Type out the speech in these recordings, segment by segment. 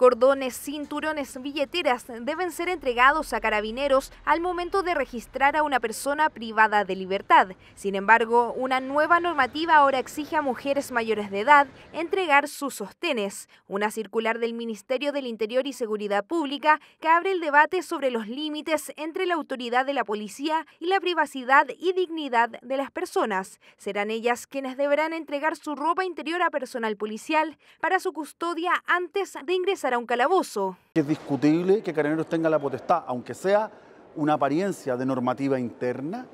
Cordones, cinturones, billeteras deben ser entregados a carabineros al momento de registrar a una persona privada de libertad. Sin embargo, una nueva normativa ahora exige a mujeres mayores de edad entregar sus sostenes. Una circular del Ministerio del Interior y Seguridad Pública que abre el debate sobre los límites entre la autoridad de la policía y la privacidad y dignidad de las personas. Serán ellas quienes deberán entregar su ropa interior a personal policial para su custodia antes de ingresar a un calabozo. Es discutible que Carabineros tenga la potestad, aunque sea una apariencia de normativa interna,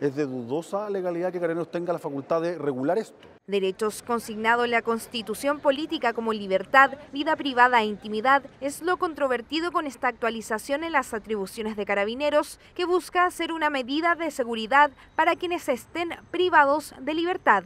es de dudosa legalidad que Carabineros tenga la facultad de regular esto. Derechos consignados en la Constitución política como libertad, vida privada e intimidad es lo controvertido con esta actualización en las atribuciones de Carabineros que busca hacer una medida de seguridad para quienes estén privados de libertad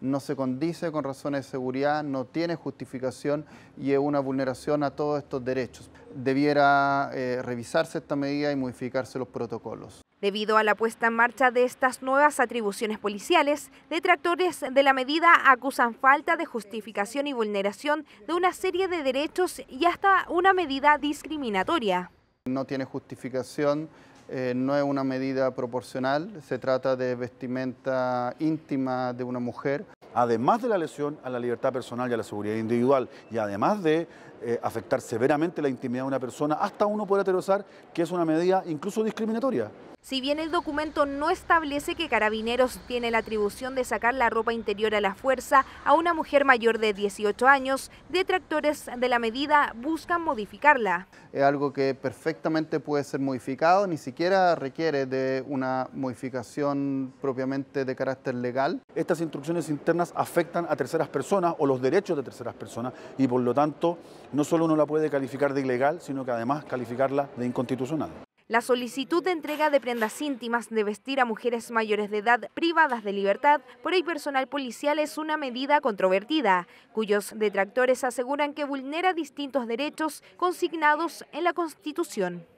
no se condice con razones de seguridad, no tiene justificación y es una vulneración a todos estos derechos. Debiera eh, revisarse esta medida y modificarse los protocolos. Debido a la puesta en marcha de estas nuevas atribuciones policiales, detractores de la medida acusan falta de justificación y vulneración de una serie de derechos y hasta una medida discriminatoria. No tiene justificación eh, no es una medida proporcional, se trata de vestimenta íntima de una mujer además de la lesión a la libertad personal y a la seguridad individual, y además de eh, afectar severamente la intimidad de una persona, hasta uno puede aterrizar que es una medida incluso discriminatoria. Si bien el documento no establece que Carabineros tiene la atribución de sacar la ropa interior a la fuerza a una mujer mayor de 18 años, detractores de la medida buscan modificarla. Es algo que perfectamente puede ser modificado, ni siquiera requiere de una modificación propiamente de carácter legal. Estas instrucciones internas afectan a terceras personas o los derechos de terceras personas y por lo tanto no solo uno la puede calificar de ilegal, sino que además calificarla de inconstitucional. La solicitud de entrega de prendas íntimas de vestir a mujeres mayores de edad privadas de libertad por el personal policial es una medida controvertida, cuyos detractores aseguran que vulnera distintos derechos consignados en la Constitución.